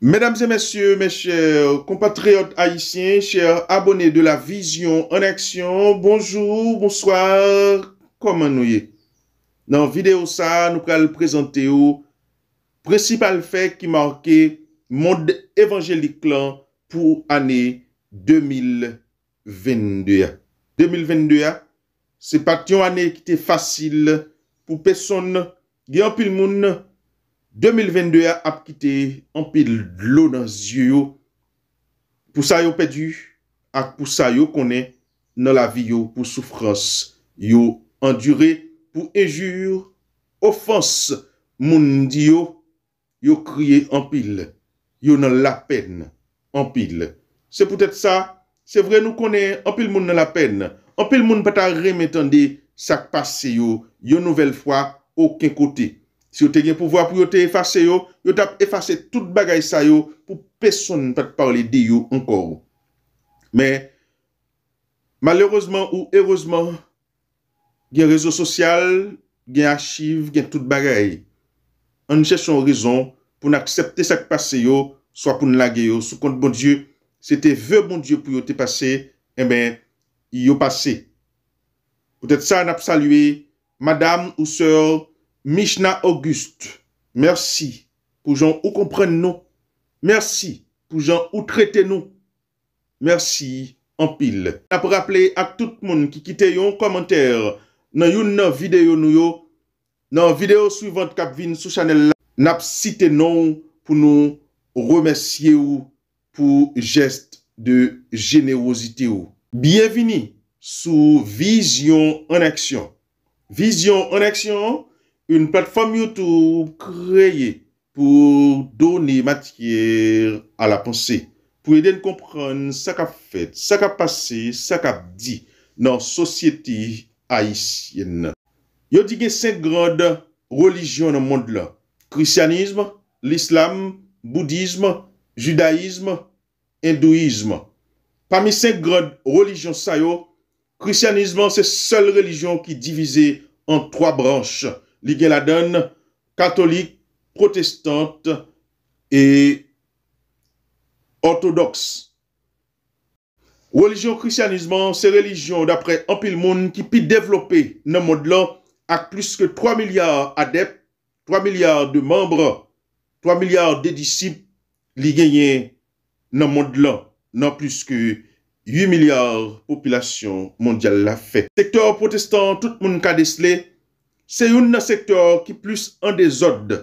Mesdames et messieurs, mes chers compatriotes haïtiens, chers abonés de la Vision en Action, bonjour, bonsoir, koman nouye. Nan videyo sa, nou pral prezente yo precipal fèk ki marke mod evanjelik lan pou anè 2022. 2022, se pati yon anè ki te fasil pou peson gyan pil moun nou. 2022 ap kite, anpil lo dan ziyo yo, pou sa yo pedu, ak pou sa yo konen, nan la vi yo pou soufrans, yo endure, pou enjur, ofans, moun di yo, yo kriye anpil, yo nan la pen, anpil. Se pou tete sa, se vre nou konen, anpil moun nan la pen, anpil moun pata remetande, sak pase yo, yo nouvel fwa, auken kote. Si yo te gen pou vwa pou yo te efase yo, yo te ap efase tout bagay sa yo pou peson pou te parle de yo ankor. Men, malerouzman ou erouzman, gen rezo sosyal, gen achiv, gen tout bagay, an nise son rizon pou n'aksepte sak pase yo, swa pou n'lage yo sou kont bon diyo, se te ve bon diyo pou yo te pase, en eh ben yo pase. Ou tete sa an ap salue, madame ou soeur, Mishna August, mersi pou jan ou kompren nou, mersi pou jan ou trete nou, mersi anpil. Nap rappele ak tout moun ki kite yon komenter nan yon nan videyo nou yo, nan videyo suivant kap vin sou chanel la, nap site nou pou nou remersye ou pou jest de jenerosite ou. Bienveni sou Vision en Action. Vision en Action ou? Un platform Youtube kreye pou doni matyer a la pense. Pou eden kompran sakap fet, sakap pase, sakap di nan sosyete Haitienne. Yo di gen 5 grande relijyon nan moun de la. Kristianisme, l'Islam, Boudisme, Judaisme, Indouisme. Pami 5 grande relijyon sayo, Kristianisme an se sol relijyon ki divize an 3 branche. li gen la den katolik, protestant et orthodox. Religion kristianizman, se religion d'apre empil moun ki pi devlope nan mod lan ak plus ke 3 milyar adep, 3 milyar de membra, 3 milyar de disip, li genyen nan mod lan, nan plus ke 8 milyar populasyon mondyal la fe. Tekteur protestant, tout moun ka desle, Se yon nan sektor ki plus an de zode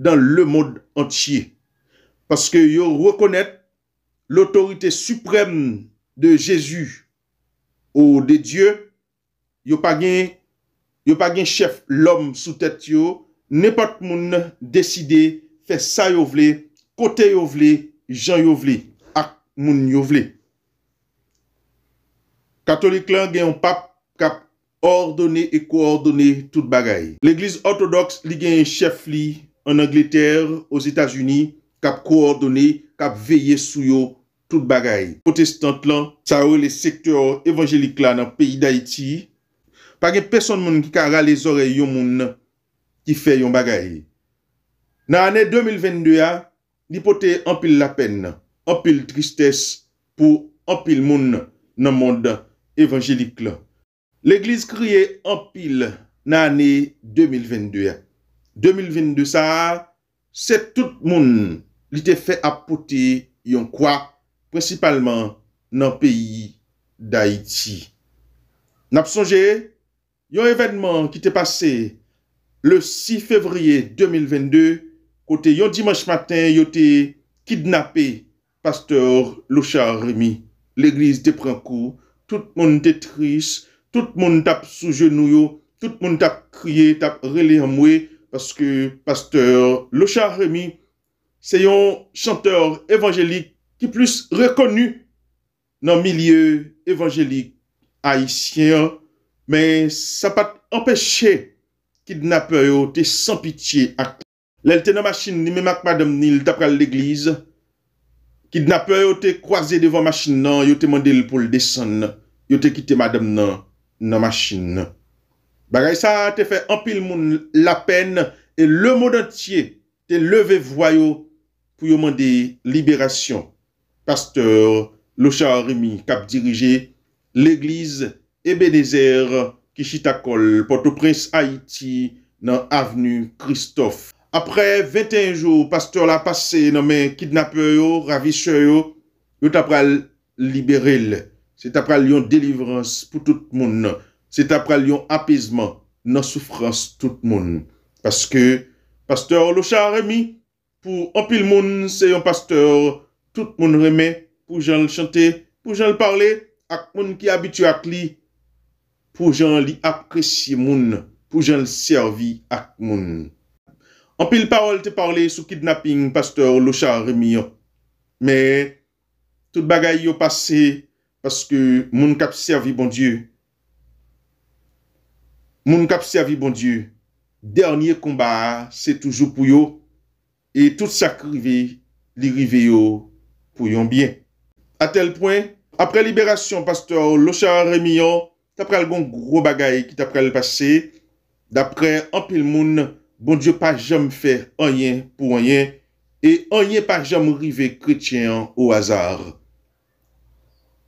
dan le mod entye. Paske yo rekonnet l'autorite suprem de Jezu ou de Diyo, yo pa gen chef l'om sou tete yo, nepot moun deside fe sa yo vle, kote yo vle, jan yo vle, ak moun yo vle. Katolik lan gen yon pap kap Ordone e koordone tout bagay. L'Eglise Orthodox ligye yon chef li an Angleterre, os Etats-Unis, kap koordone, kap veye sou yo tout bagay. Potestant lan, sawe le sektor evanjelik lan nan peyi Daiti, page person moun ki kara le zore yon moun ki fe yon bagay. Nan anè 2022 ya, li potè anpil la pen, anpil tristès pou anpil moun nan moun evanjelik lan. L'Eglise kriye anpil nan ane 2022. 2022 sa, se tout moun li te fe apote yon kwa, prensipalman nan peyi d'Haïti. Napsonje, yon evènman ki te pase le 6 fevriye 2022, kote yon dimanche matin yote kidnapé pastor Loucha Rémi. L'Eglise te pren kou, tout moun te trisse, Tout moun tap sou genou yo, tout moun tap kriye, tap reley an mwe, paske pasteur Locha Remy se yon chanteur evanjelik ki plus rekonu nan milye evanjelik haisyen, men sa pat empeshe kidnap yo te san pitye ak. Lel te nan machin ni me mak madem ni l tap kal deglize, kidnap yo te kwaze devan machin nan, yo te mandel pou l desen nan, yo te kite madem nan. nan masjin. Bagay sa te fe empil moun la pen e le moun antye te leve voyo pou yo mande liberasyon. Pasteur, locha remi kap dirije, l'eglize ebe dezer kishitakol, pote prince Haiti nan avenu Christophe. Apre 21 jou, pasteur la pase nan men kidnapeyo, ravisyeyo, yo tapre libere lè. Se ta pral yon delivrans pou tout moun. Se ta pral yon apizman nan soufrans tout moun. Paske, pasteur Locha remi pou anpil moun se yon pasteur tout moun reme pou jan l chante, pou jan l parle ak moun ki abitu ak li, pou jan li apresye moun, pou jan l servi ak moun. Anpil parol te parle sou kidnapping pasteur Locha remi yo. Me, tout bagay yo pasey, Paske moun kapse avi bon Diyo, moun kapse avi bon Diyo, dernye komba se toujou pou yo, e tout sakrivi li rive yo pou yon bien. A tel pwen, apre liberasyon, pastor, lo chan remiyon, tapre algon gro bagay ki tapre le pase, d'apre anpil moun, bon Diyo pa jom fe anyen pou anyen, e anyen pa jom rive kretyen ou azar.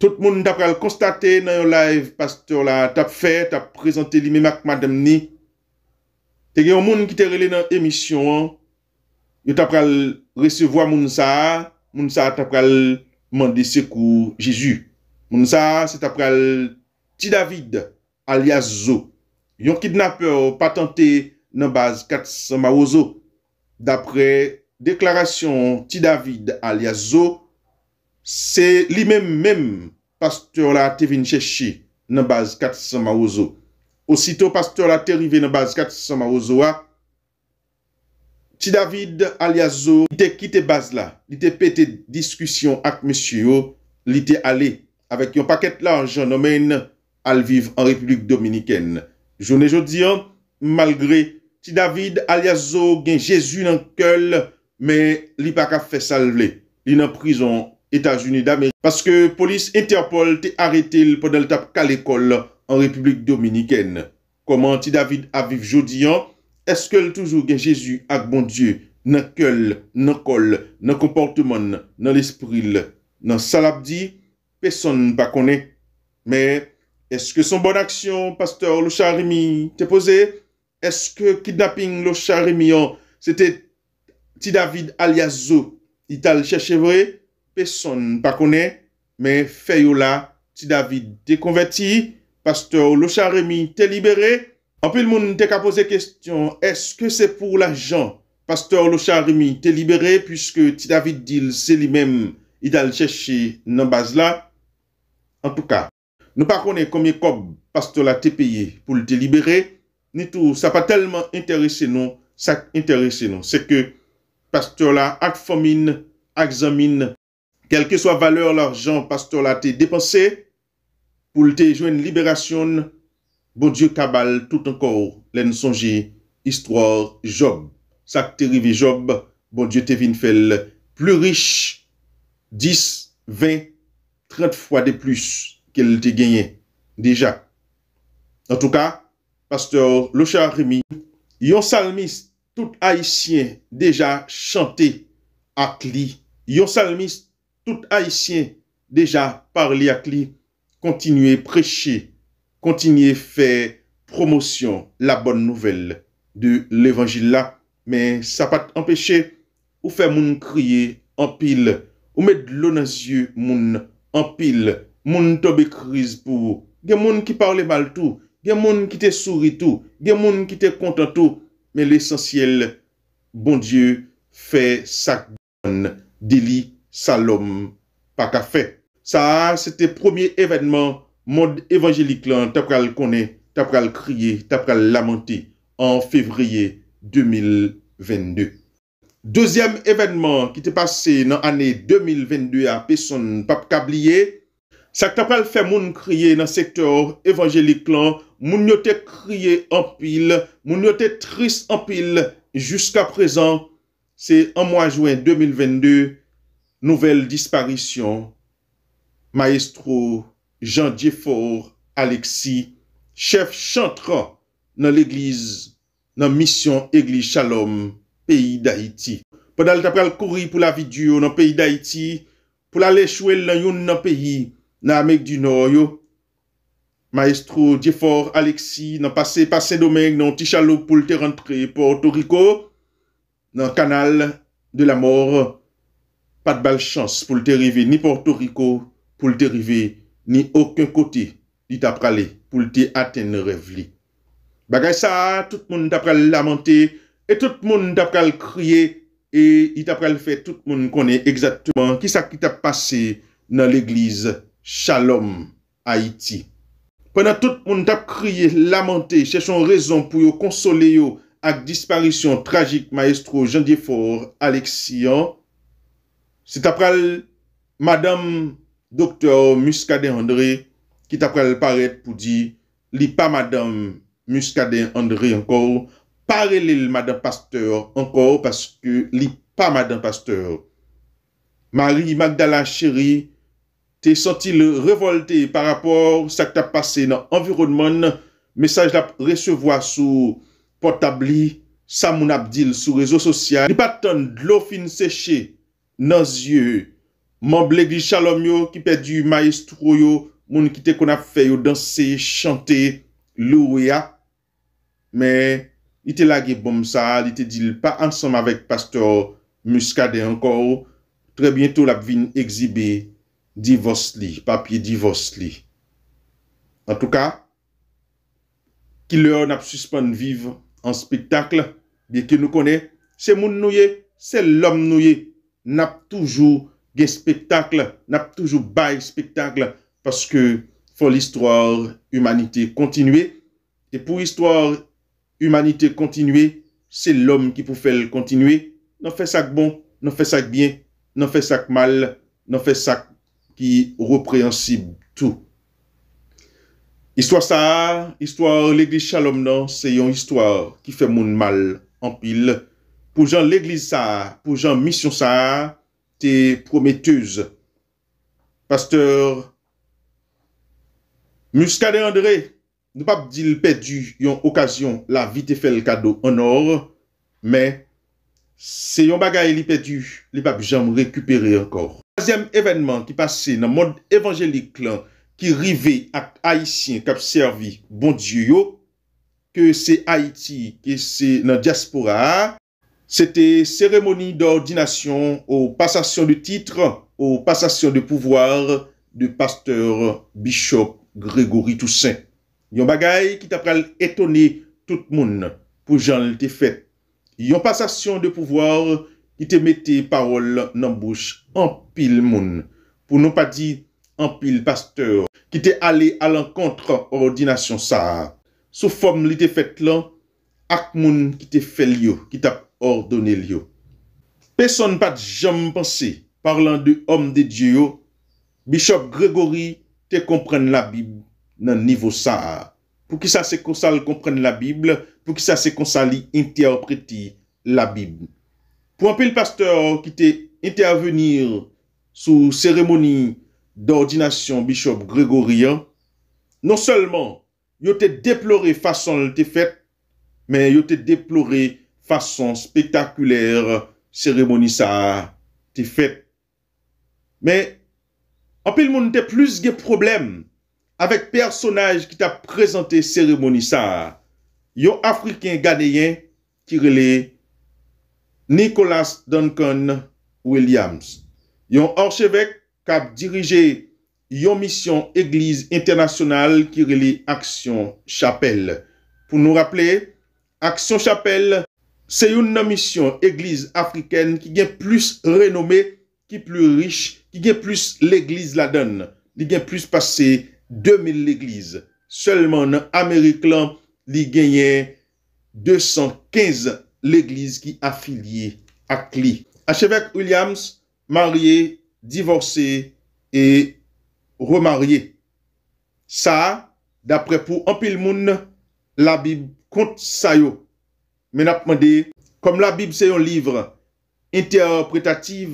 Sot moun tap pral konstate nan yon live pastor la tap fe, tap prezante li me mak madem ni. Tegye yon moun ki te rele nan emisyon an, yo tap pral resevo a moun sa, moun sa tap pral mande sekou Jezu. Moun sa se tap pral ti David alias Zo. Yon kidnap patante nan baz kat sa ma ozo. Dapre deklarasyon ti David alias Zo, Se li men men pastor la te vin cheshi nan baz katis sa ma ozo. Osito pastor la te rive nan baz katis sa ma ozo a. Ti David alia zo, li te kite baz la. Li te pete diskusyon ak monsiyo. Li te ale avek yon paket la anjan omen alviv an republik dominiken. Jounen jodi an, malgre ti David alia zo gen jesu nan kel. Men li pa ka fe salve. Li nan prizon kalen. Etajouni d'Amerik. Paske polis interpol te arete l podel tap kal ekol an republik dominiken. Koman ti David aviv jodi an, eske l toujou gen Jezu ak bon Diyo nan kel, nan kol, nan komporte mon, nan l'espril, nan salabdi, peson nan pa kone. Men, eske son bon aksyon, pastor, lo charemi te pose? Eske kidnapping lo charemi an, se te ti David aliazo ital chachevre? Peson nan pa kone, men feyo la, ti David de konverti, pastor lo chan remi, te libere. Anpil moun de ka pose kestyon, eske se pou la jan, pastor lo chan remi, te libere, pwiske ti David dil se li mem idal cheshi nan baz la. Anpil ka, nan pa kone komye kob, pastor la te peye pou li de libere, ni tou sa pa telman interese non, sa interese non, se ke pastor la ak fomin, ak zamin, Kelke swa valeur l'arjan, pastor la te depanse, pou lte jwen liberasyon, bon dieu kabal tout ankor, len sonje, istwar Job. Sak te rivi Job, bon dieu te vin fel, plurish, dis, vint, trent fwa de plus, ke lte genyen, deja. En tou ka, pastor, locha remi, yon salmis, tout haisyen, deja chante, akli, yon salmis, Tout aisyen deja parli ak li, kontinye preche, kontinye fe promosyon la bon nouvel de l'Evangile la. Men sa pat empeshe ou fe moun kriye anpil, ou met loun anzye moun anpil, moun tobe kriz pou. Gen moun ki parle mal tou, gen moun ki te souri tou, gen moun ki te kontan tou, men l'esensyel bon dieu fe sak ban, deli. Salom pa ka fe. Sa, se te promye evenman moun evanjelik lan, ta pral kone, ta pral kriye, ta pral lamenti, an fevriye 2022. Dezyem evenman ki te pase nan ane 2022 a pe son pap kabliye, sa ta pral fe moun kriye nan sektor evanjelik lan, moun yo te kriye anpil, moun yo te tris anpil, jusqu'a prezan, se an mwa jwen 2022, Nouvel disparisyon, Maestro Jean-Dieufort Alexis, Chef chantran nan l'Eglise, Nan Mission Eglise Chalom, Peyi d'Haïti. Pendal tapal kouri pou la vidyo nan peyi d'Haïti, Pou la lèchouel nan yon nan peyi, Nan amèk du nor yo, Maestro Dieufort Alexis, Nan pase pasen domèk nan Tichaloupoul, Te rentre Porto Rico, Nan kanal de la moro, Pat bal chans pou li te rive ni Porto Rico, pou li te rive ni oken kote li tap prale pou li te aten rev li. Bagay sa, tout moun tap prale lamente, et tout moun tap prale kriye, et il tap prale fè tout moun konè exactement ki sa ki tap pase nan l'eglise Shalom, Haiti. Pwena tout moun tap kriye lamente chèchon rezon pou yo konsole yo ak disparisyon tragik maestro Jean Diefour, Alex Sion, Se ta pral madame doktor Muscadet André ki ta pral paret pou di li pa madame Muscadet André ankor parele li madame Pasteur ankor paske li pa madame Pasteur. Marie Magdala chéri te sentil revolte par rapport sa ki ta pase nan environman mensaj la resevoa sou potabli sa moun abdil sou rezo sosyal. Li patan dlo fin seche nan zye, moun blek di chalom yo, ki pe di maestrou yo, moun ki te kon ap feyo dansè, chante, louwe ya, men, ite lage bom sa, ite dil pa ansanm avèk pastor muskade anko, tre bientou la bin ekzibe, divos li, papye divos li. An tou ka, ki lè an ap suspon viv, an spektakl, biè ki nou konè, se moun nou ye, se lòm nou ye, nap toujou gen spektakl, nap toujou bay spektakl, paske fon l'histoire humanite kontinue. Te pou histoire humanite kontinue, se l'om ki pou fel kontinue, nan fe sak bon, nan fe sak bien, nan fe sak mal, nan fe sak ki reprensib tou. Histoire sa, histoire l'Eglise Chalomnon, se yon histoire ki fe moun mal anpil. pou jan l'Eglise sa, pou jan misyon sa, te prometteuze. Pasteur, mouskade André, nou pap di l'pe du yon okasyon la vi te fel kado anor, men, se yon bagay li pe du, li pap jan mou rekupere akor. Kwa zem evenman ki pase nan mod evanjelik lan ki rive ak Haitien kap servi bondi yo, ke se Haiti, ke se nan diaspora, Sete seremoni d'ordinasyon ou pasasyon de titre ou pasasyon de pouvoir de pasteur Bichok Grégory Toussaint. Yon bagay ki te pral etone tout moun pou jan li te fet. Yon pasasyon de pouvoir ki te mette parol nan bouch an pil moun pou non pa di an pil pasteur. Ki te ale alen kontra ordinasyon sa. Sou fom li te fet lan ak moun ki te fel yo ki te pral. ordonel yo. Peson pat jom pense, parlant du om de Diyo, Bishop Gregori te kompren la Bib nan nivou sa a. Pou ki sa se konsal kompren la Bib, pou ki sa se konsali enteopreti la Bib. Pou anpil pasteur ki te enteavenir sou seremoni d'ordinasyon Bishop Gregori, non selman yo te deplore fason l te fet, men yo te deplore fason spektakuler seremoni sa te fet. Me, apil moun de plus ge problem avek personaj ki ta prezante seremoni sa. Yo Afrikin gadeyen ki rele Nicholas Duncan Williams. Yo orchevek kap dirije yo misyon Eglise Internasyonal ki rele Aksyon Chapelle. Po nou rappele, Aksyon Chapelle Se yon nan misyon, eglise afriken ki gen plus renome, ki plus riche, ki gen plus l'eglise la den. Li gen plus pase 2000 l'eglise. Selman, Amerik lan, li genyen 215 l'eglise ki afiliye ak li. Achebek Williams, mariye, divorse, e remariye. Sa, dapre pou anpil moun, la bib kont sayo. mais demandé, comme la Bible c'est un livre interprétatif,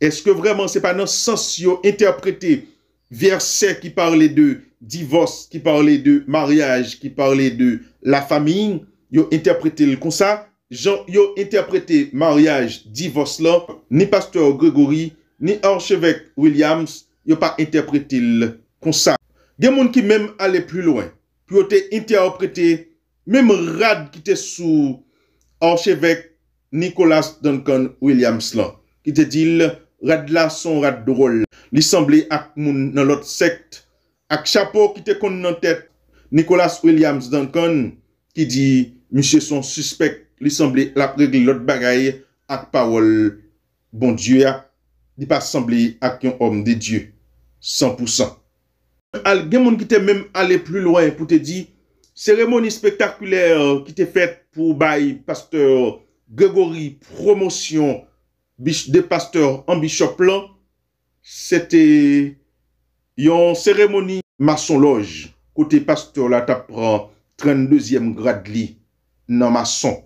est-ce que vraiment c'est pas dans sens interpréter verset qui parlait de divorce, qui parlait de mariage, qui parlait de la famille, yo interprété le comme ça, yo interprété mariage, divorce là, ni pasteur Grégory, ni archevêque Williams, yo pas interprété le comme ça. Des gens qui même allaient plus loin, puis ont interprété Mem rad ki te sou Orchevek Nicholas Duncan Williams lan Ki te dil rad la son rad drol Li sambli ak moun nan lot sekt Ak chapo ki te kon nan tet Nicholas Williams Duncan Ki di Mise son suspect Li sambli lak regli lot bagay Ak pawol bondye Di pa sambli ak yon om de die 100% Al gen moun ki te menm ale plu loy Pote di Seremoni spektakuler ki te fet pou bay pasteur Gregori promosyon de pasteur an bishop lan. Sete yon seremoni mason loj kote pasteur la tapran 32e grad li nan mason.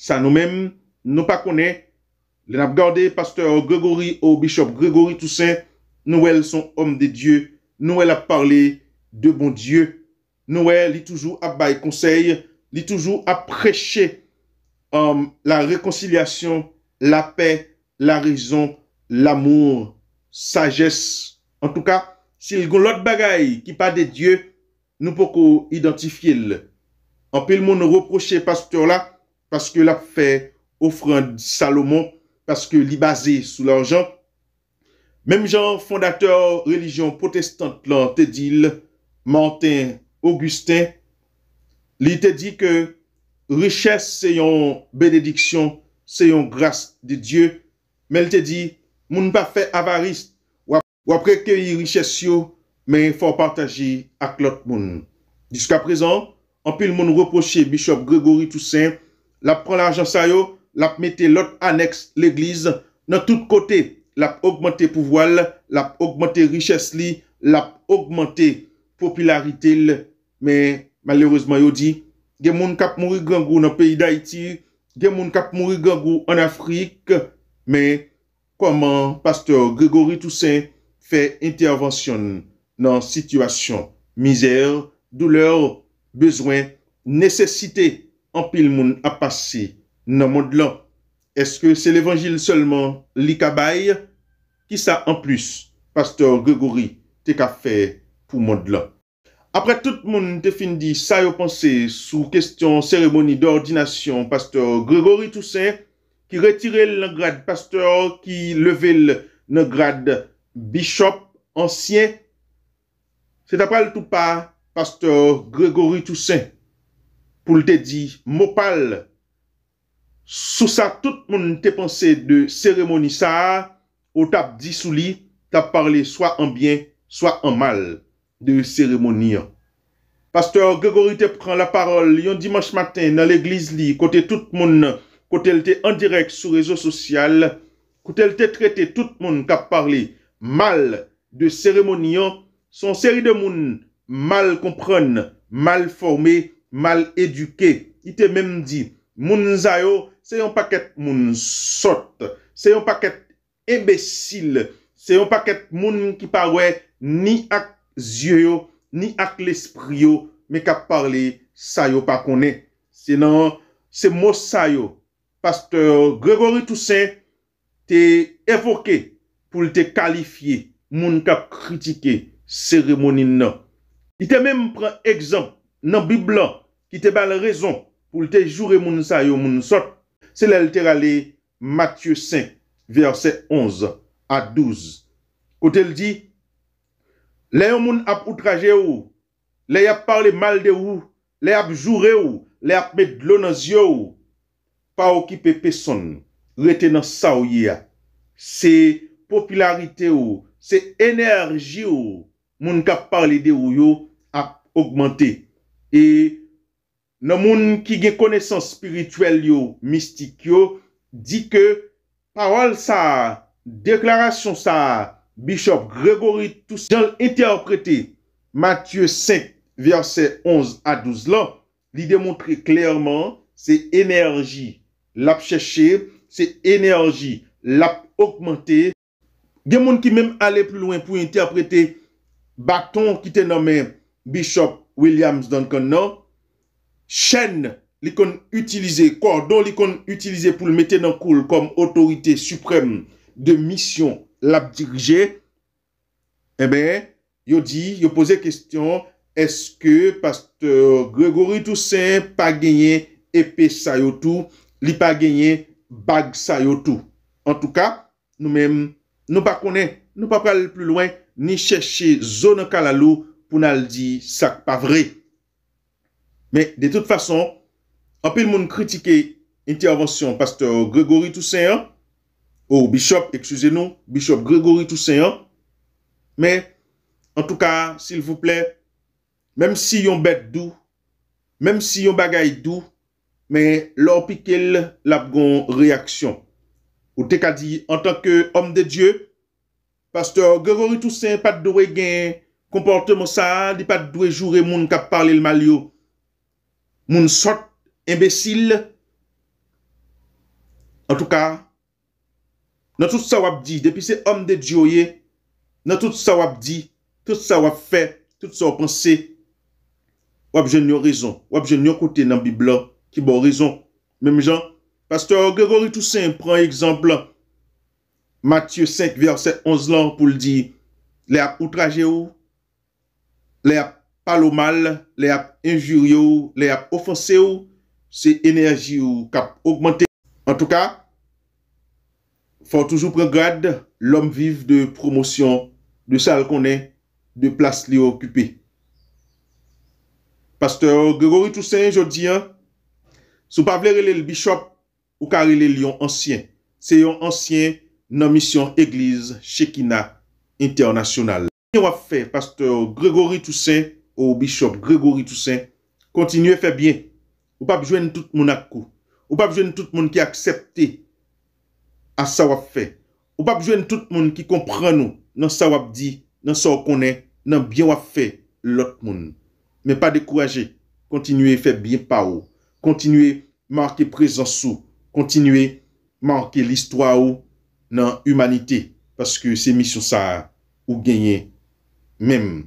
Sa nou men nou pa konen. Len ap gande pasteur Gregori ou bishop Gregori tousen nou el son om de dieu. Nou el ap parle de bon dieu. Noël, il toujours à bail conseil, il toujours à prêcher euh, la réconciliation, la paix, la raison, l'amour, sagesse. En tout cas, s'il y a l'autre bagaille qui pas de Dieu, nous pouvons identifier le. En de monde reprocher pasteur là, parce que l'a fait offrande Salomon, parce que est basé sous l'argent. Même genre, fondateur religion protestante, là, Martin Augustin, il te dit que richesse c'est une bénédiction, c'est une grâce de Dieu. Mais il te dit, mon pas pas avariste. ou ou que la richesse yo, il partager avec l'autre. Jusqu'à présent, présent, peut le reprocher reproche Bishop Grégory Toussaint, mis prend l'argent, l'église, dans mette les côtés, l'Église. Dans tout le pouvoir, il pouvoir, l'a la richesse il l'a augmenté la popularité, Men, malerouzman yo di, gen moun kap mouri gangou nan peyi da iti, gen moun kap mouri gangou an Afrik, men, koman Pastor Gregory Toussaint fe intervansyon nan situasyon mizer, douler, bezwen, nesesite, an pil moun apase nan modlan? Eske se levangil solman li kabay? Ki sa an plus, Pastor Gregory, te ka fe pou modlan? Après tout monde te fin ça. ça yo pense sous question cérémonie d'ordination, pasteur Grégory Toussaint qui retirait le grade pasteur qui levait le grade bishop ancien, Se pas tout pas pasteur Grégory Toussaint pour le dit. mopal Sous ça, tout monde te pensé de cérémonie ça. Au tap dit sous tu as parlé soit en bien, soit en mal de cérémonie. Pasteur Gregory te prend la parole un dimanche matin dans l'église li, côté tout le monde, côté elle était en direct sur réseaux sociaux, côté elle était traité tout le monde qui a parlé mal de cérémonie, son série de monde mal comprenne, mal formé, mal éduqué Il te même dit, moun c'est un paquet moun sot, c'est un paquet imbécile, c'est un paquet monde qui paraît ni yeux, ni avec l'esprit yo, qui kap parle ça yo pa Sinon, Senan, Sinon, mou sa yo, pasteur Grégory Toussaint t'es évoqué pour te qualifier, moun kap critiquer cérémonie nan. Il te même prend exemple nan la ki te bal raison pour te pour moun sa yo moun sot. C'est l'altéralé Matthieu 5, verset 11 à 12. Quand il dit Lè yon moun ap outraje ou, lè yon parle mal de ou, lè yon ap joure ou, lè yon ap met lò nan zi ou, pa okipe peson, retenan sa ou yi ya. Se popularite ou, se enerji ou, moun kap parle de ou yo ap augmente. E nan moun ki gen konesan spirituel yo, mistik yo, di ke parol sa, deklarasyon sa, Bishop Grégory Toussaint interprété Matthieu 5, verset 11 à 12 là, il démontre clairement, c'est énergie l'a chercher c'est énergie l'a augmenter. Des gens qui même aller plus loin pour interpréter bâton qui était nommé Bishop Williams Duncan, non? Chaîne, l'icône utilisée, cordon, l'icône utilisé pour le mettre dans le cool comme autorité suprême de mission l'a dirigé, eh bien, il dit, il posé question, est-ce que pasteur Grégory Toussaint pas gagné épée ça tout, il pas gagné bague ça En tout cas, nous-mêmes, nous pas connaît nous pas aller plus loin, ni chercher zone kalalou pour nous dire ça pas vrai. Mais de toute façon, un peu le monde critiquer intervention pasteur Grégory Toussaint, hein, Ou oh, bishop, eksyuse nou, bishop Gregory Toussaint. Men, en tou ka, sil vouple, menm si yon bet dou, menm si yon bagay dou, men, lor pikel, lap gon reaksyon. Ou te ka di, an tanke om de Diyo, pastor, Gregory Toussaint pat do we gen komporte monsa, di pat do we jure moun kap parle l'malyo. Moun sot, imbesil, en tou ka, nan tout sa wap di, depi se om de diyo ye, nan tout sa wap di, tout sa wap fe, tout sa wap pense, wap jen nyo rezon, wap jen nyo kote nan biblan, ki bon rezon, mem jan, pastor Gerori Toussaint pran ekzamp, Matthew 5, verset 11 lan pou l di, le ap outraje ou, le ap palo mal, le ap injurye ou, le ap ofanse ou, se enerji ou kap augmente, an tou ka, Fò toujou prengade l'om vive de promosyon de sal konen, de plas li okupè. Pastor Gregory Toussaint, jodi, sou pa vler lè l'bishop ou ka lè lè yon ansyen. Se yon ansyen nan misyon Eglise Chekina Internasyonal. Mwen wafè, Pastor Gregory Toussaint ou Bishop Gregory Toussaint, kontinuè fè byen. Ou pa bjwen tout moun akou. Ou pa bjwen tout moun ki akseptè. an sa wap fe. Ou pap jwen tout moun ki kompren nou, nan sa wap di, nan sa wakone, nan byen wap fe lout moun. Men pa dekouraje, kontinuye febyen pa ou, kontinuye manke prezansou, kontinuye manke listwa ou, nan humanite, paske se misyon sa ou genye mem.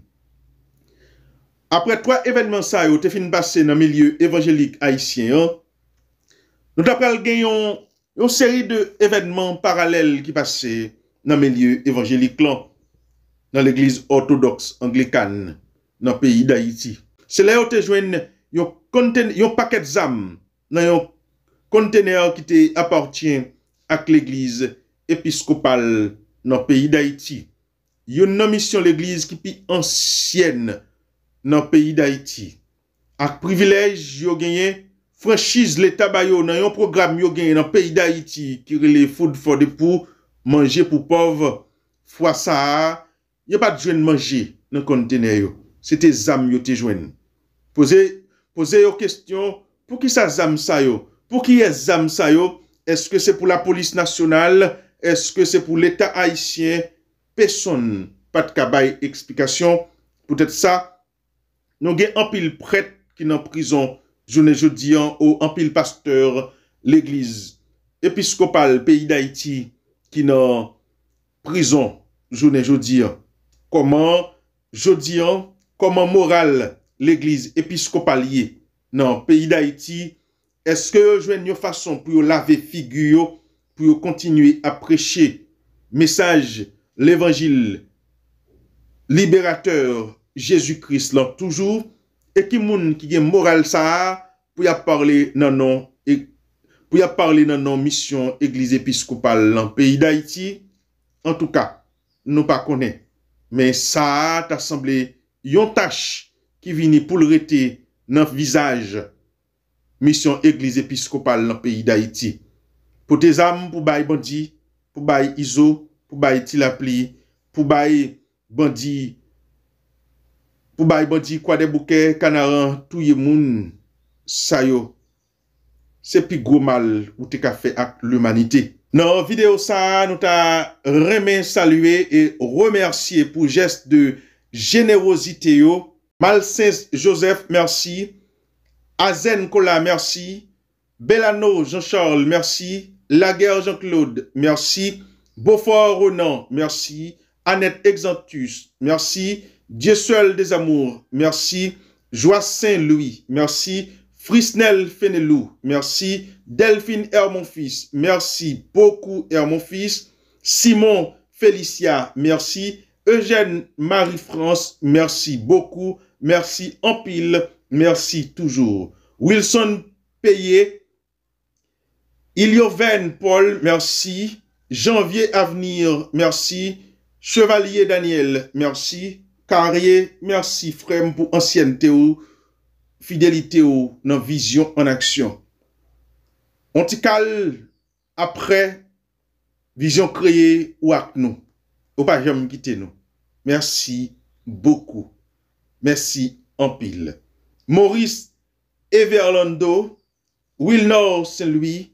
Apre 3 evenmen sa yo, te fin basse nan mylieu evanjelik haisyen an, nou tapal genyon Yon seri de evenman paralel ki pase nan menlye evanjelik lan nan l'Eglise Ortodox Anglikan nan peyi Daiti. Se la yo te jwen yon paket zam nan yon kontenean ki te aportyen ak l'Eglise Episkopal nan peyi Daiti. Yon nan misyon l'Eglise ki pi ansyen nan peyi Daiti. Ak privilej yo genyen... Franchise l'Etat bayo nan yon program yo gen nan peyi d'Haïti ki rele foud fode pou manje pou pov, fwa sa a, yon pa djwen manje nan kontene yo. Se te zam yo te djwen. Pose yo kestyon, pou ki sa zam sa yo? Pou ki e zam sa yo? Eske se pou la polis nasyonal? Eske se pou l'Etat haïtien? Peson, pat kabay eksplikasyon. Poutet sa, nou gen anpil pret ki nan prizon Jounen joudian ou empil pasteur l'Eglise Episkopal peyi d'Haïti ki nan prizon jounen joudian. Koman joudian, koman moral l'Eglise Episkopal ye nan peyi d'Haïti, eske jwen yo fason pou yo lave figyo pou yo kontinui apreche mesaj l'Evangil liberateur Jésus-Christ lan toujou? E ki moun ki gen moral sa a, pou ya parle nan non e, nan non misyon Eglise Episkopal nan peyi Daiti, en tou ka, nou pa konen. Men sa a, ta semble yon tache ki vini pou lrette nan visaj misyon Eglise Episkopal nan peyi Daiti. Po te zam pou bay bandi, pou bay Izo, pou bay Tilapli, pou bay bandi Pou ba yi bon di kwa de bouke kanaran touye moun sa yo. Se pi gwo mal ou te ka fe ak l'umanite. Nan videyo sa nou ta remen salue e remersiye pou jeste de jenerosite yo. Malsens Joseph, mersi. Azen Kola, mersi. Belano Jean-Charles, mersi. Laguerre Jean-Claude, mersi. Beaufort Renan, mersi. Annette Exantus, mersi. Dieu seul des amours, merci. Joie Saint-Louis, merci. Frisnel Fenelou, merci. Delphine Hermonfils, fils merci beaucoup Hermonfils. fils Simon Félicia, merci. Eugène Marie-France, merci beaucoup. Merci en pile, merci toujours. Wilson Payé, Ilioven Paul, merci. Janvier Avenir, merci. Chevalier Daniel, merci. Kariye, mersi frem pou ansyente ou, fidelite ou nan vizyon an aksyon. On ti kal apre vizyon kreye ou ak nou. Ou pa jom gite nou. Mersi boku. Mersi ampil. Maurice Everlando, Will Norse lwi,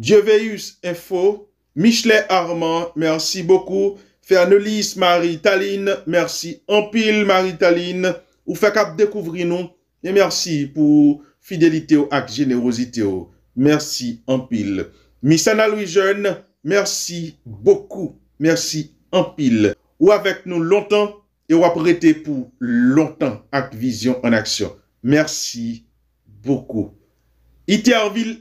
Jeveus Info, Michele Armand, mersi boku. Ferne Lys, Marie Taline, mersi anpil, Marie Taline, ou fek ap dekouvri nou. E mersi pou fidelite ou ak jenerosite ou. Mersi anpil. Miss Anna Louis-Jeune, mersi bokou. Mersi anpil. Ou avek nou lontan, e wap rete pou lontan ak vizyon an aksyon. Mersi bokou. Iti Arvil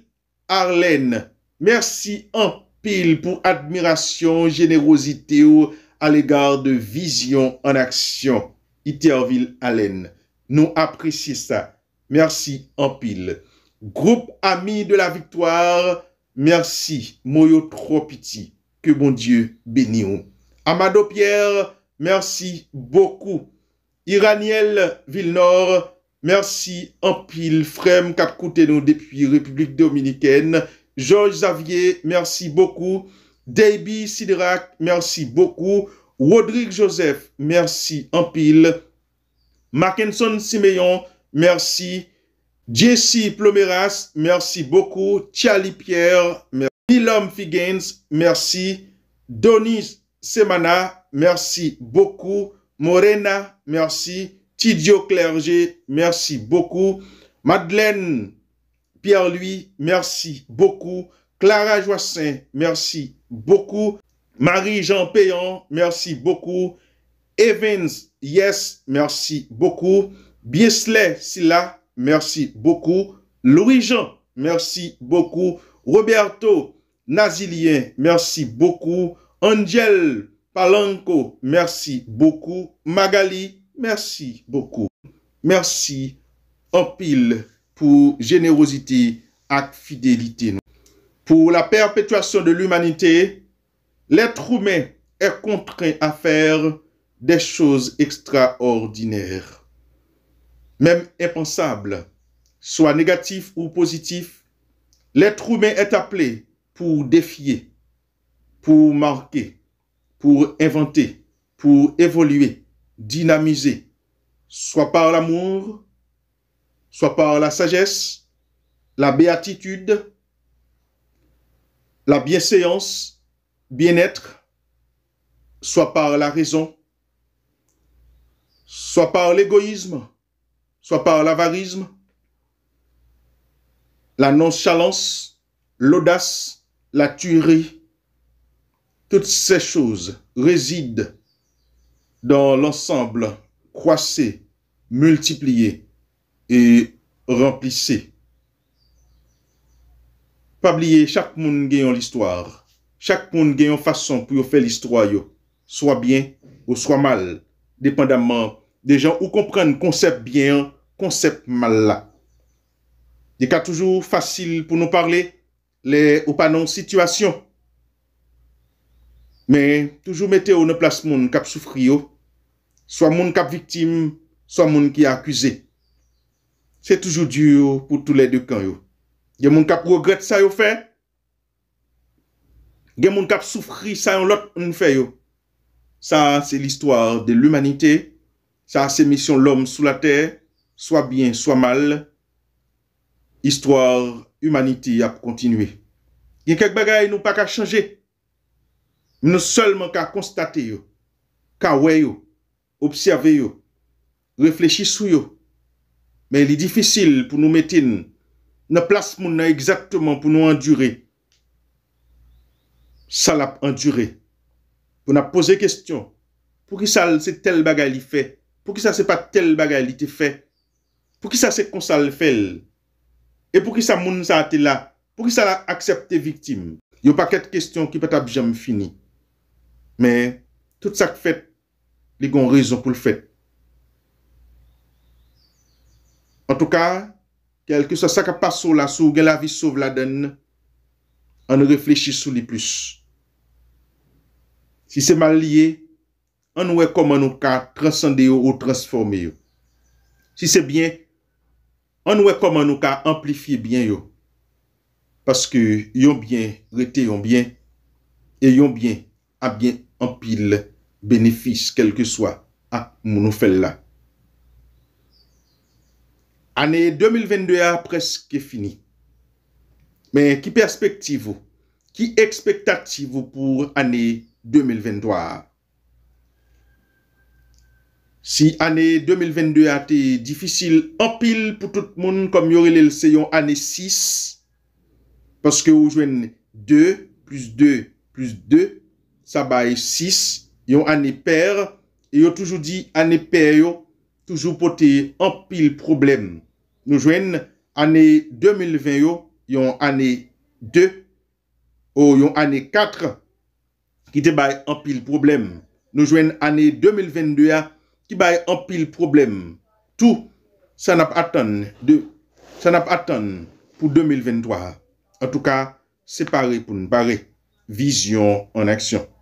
Arlen, mersi anpil. Pile pour admiration, générosité ou à l'égard de vision en action. Iterville Allen. nous apprécions ça. Merci en pile. Groupe Amis de la Victoire, merci. Moyo Tropiti. Que bon Dieu bénisse. Amado Pierre, merci beaucoup. Iraniel Villenor, merci en pile. Frem Cap nous depuis République Dominicaine. Georges Xavier, merci beaucoup. Debbie Sidrak, merci beaucoup. Rodrigue Joseph, merci en pile. Mackinson Simeon, merci. Jesse Plomeras, merci beaucoup. Charlie Pierre, merci. Milam Figgins, merci. Donis Semana, merci beaucoup. Morena, merci. Tidio Clergé, merci beaucoup. Madeleine Pierre Louis, merci beaucoup. Clara Joissin, merci beaucoup. Marie-Jean Payon, merci beaucoup. Evans, yes, merci beaucoup. Biesley Silla, merci beaucoup. Louis-Jean, merci beaucoup. Roberto Nazilien, merci beaucoup. Angel Palanco, merci beaucoup. Magali, merci beaucoup. Merci en pile pour générosité et fidélité. Pour la perpétuation de l'humanité, l'être humain est contraint à faire des choses extraordinaires, même impensables, soit négatif ou positif. L'être humain est appelé pour défier, pour marquer, pour inventer, pour évoluer, dynamiser, soit par l'amour, soit par la sagesse, la béatitude, la bienséance, bien-être, soit par la raison, soit par l'égoïsme, soit par l'avarisme, la nonchalance, l'audace, la tuerie. Toutes ces choses résident dans l'ensemble croissé, multiplié E remplisse. Pabliye chak moun genyon l'histoire. Chak moun genyon fason pou yo fè l'histoire yo. Soa bien ou soa mal. Dependaman de jan ou komprenn konsep bien, konsep mal la. De ka toujou fasil pou nou parle, le ou pa non situasyon. Men toujou mette ou nou plas moun kap soufri yo. Soa moun kap viktim, soa moun ki akwize. c'est toujours dur pour tous les deux camps. Il y a des gens qui regrettent ça, ils fait. Il y a des gens qui souffrent ça, ils fait. Ça, c'est l'histoire de l'humanité. Ça, c'est mission l'homme sur la terre, soit bien, soit mal. Histoire, humanité a continué. Il y a quelques bagages nous pas qu'à changer. Nous seulement qu'à constater, qu'à voir, observer, réfléchir sur yo. Men li difisil pou nou metin. Na plas moun nan ekzaktman pou nou endure. Sal ap endure. Pou nan pose kestyon. Pou ki sal se tel bagay li fe? Pou ki sa se pa tel bagay li te fe? Pou ki sa se konsal fel? E pou ki sa moun sa ate la? Pou ki sa la aksepte viktim? Yo pa ket kestyon ki pat ap jem fini. Men, tout sak fet li gon rezon pou l fet. An tou ka, kelke sa sakapasou la sou gen la vi sou vladen, an reflechisou li plus. Si se mal liye, an ouwe koman nou ka transande yo ou transforme yo. Si se bien, an ouwe koman nou ka amplifiye bien yo. Paske yon bien rete yon bien, e yon bien ap bien ampile benefis kelke so a mounou fel la. Ane 2022 apreske fini. Men ki perspektiv ou, ki ekspektativ ou pou ane 2023? Si ane 2022 ate difisil anpil pou tout moun kom yore lese yon ane 6, paske ou jwen 2 plus 2 plus 2, sa bay 6, yon ane per, e yo toujou di ane per yo toujou poti anpil probleme. Nou jwen ane 2020 yo, yon ane 2 ou yon ane 4 ki te bay anpil problem. Nou jwen ane 2022 ya, ki bay anpil problem. Tou, sa nap atan pou 2023. En tou ka, separe pou n'bare. Vision en aksyon.